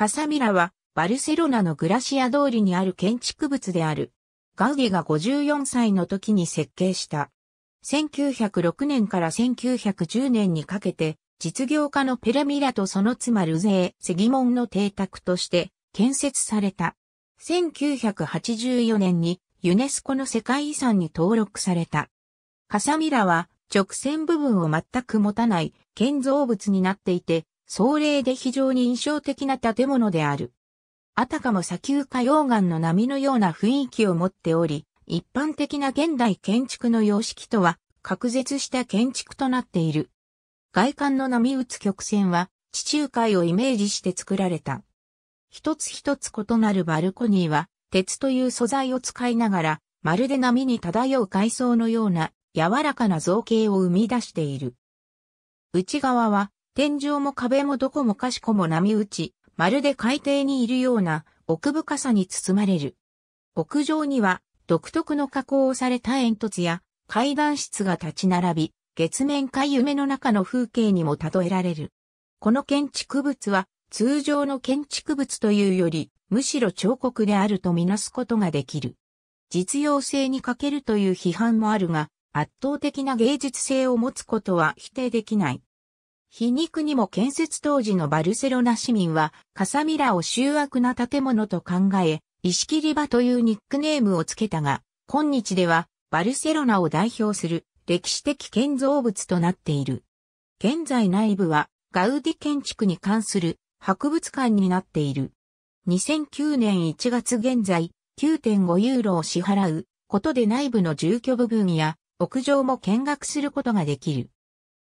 カサミラは、バルセロナのグラシア通りにある建築物である。ガウディが54歳の時に設計した。1906年から1910年にかけて、実業家のペラミラとその妻ルゼー・セギモンの邸宅として建設された。1984年にユネスコの世界遺産に登録された。カサミラは直線部分を全く持たない建造物になっていて、壮麗で非常に印象的な建物である。あたかも砂丘か溶岩の波のような雰囲気を持っており、一般的な現代建築の様式とは、隔絶した建築となっている。外観の波打つ曲線は、地中海をイメージして作られた。一つ一つ異なるバルコニーは、鉄という素材を使いながら、まるで波に漂う海藻のような柔らかな造形を生み出している。内側は天井も壁もどこもかしこも波打ち、まるで海底にいるような奥深さに包まれる。屋上には独特の加工をされた煙突や階段室が立ち並び、月面か夢の中の風景にも例えられる。この建築物は通常の建築物というより、むしろ彫刻であるとみなすことができる。実用性に欠けるという批判もあるが、圧倒的な芸術性を持つことは否定できない。皮肉にも建設当時のバルセロナ市民は、カサミラを醜悪な建物と考え、石切り場というニックネームをつけたが、今日ではバルセロナを代表する歴史的建造物となっている。現在内部はガウディ建築に関する博物館になっている。2009年1月現在、9.5ユーロを支払うことで内部の住居部分や屋上も見学することができる。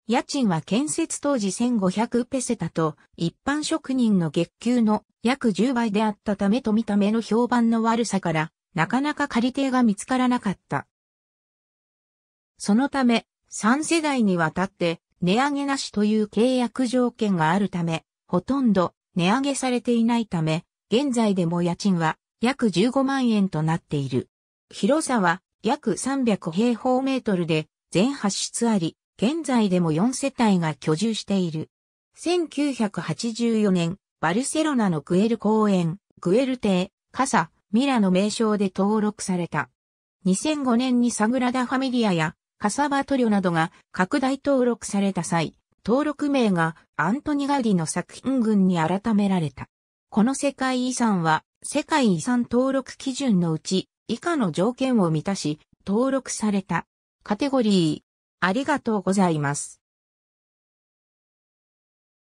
家賃は建設当時1500ペセタと一般職人の月給の約10倍であったためと見た目の評判の悪さからなかなか借り手が見つからなかった。そのため3世代にわたって値上げなしという契約条件があるためほとんど値上げされていないため現在でも家賃は約15万円となっている。広さは約300平方メートルで全発室あり、現在でも4世帯が居住している。1984年、バルセロナのグエル公園、グエル邸、サ、ミラの名称で登録された。2005年にサグラダ・ファミリアやカサバトリョなどが拡大登録された際、登録名がアントニ・ガウディの作品群に改められた。この世界遺産は世界遺産登録基準のうち以下の条件を満たし登録された。カテゴリーありがとうございます。